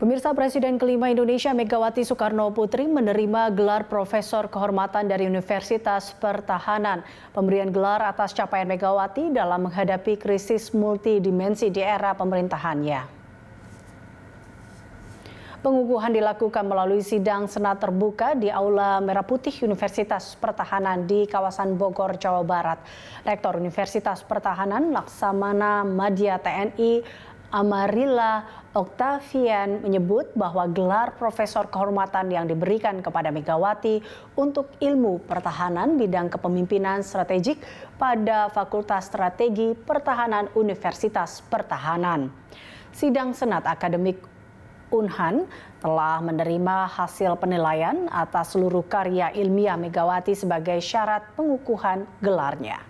Pemirsa Presiden kelima Indonesia Megawati Soekarno Putri menerima gelar Profesor Kehormatan dari Universitas Pertahanan. Pemberian gelar atas capaian Megawati dalam menghadapi krisis multidimensi di era pemerintahannya. Pengukuhan dilakukan melalui sidang senat terbuka di Aula Merah Putih Universitas Pertahanan di kawasan Bogor, Jawa Barat. Rektor Universitas Pertahanan Laksamana Madya TNI Amarilla Octavian menyebut bahwa gelar profesor kehormatan yang diberikan kepada Megawati untuk ilmu pertahanan bidang kepemimpinan strategik pada Fakultas Strategi Pertahanan Universitas Pertahanan. Sidang Senat Akademik Unhan telah menerima hasil penilaian atas seluruh karya ilmiah Megawati sebagai syarat pengukuhan gelarnya.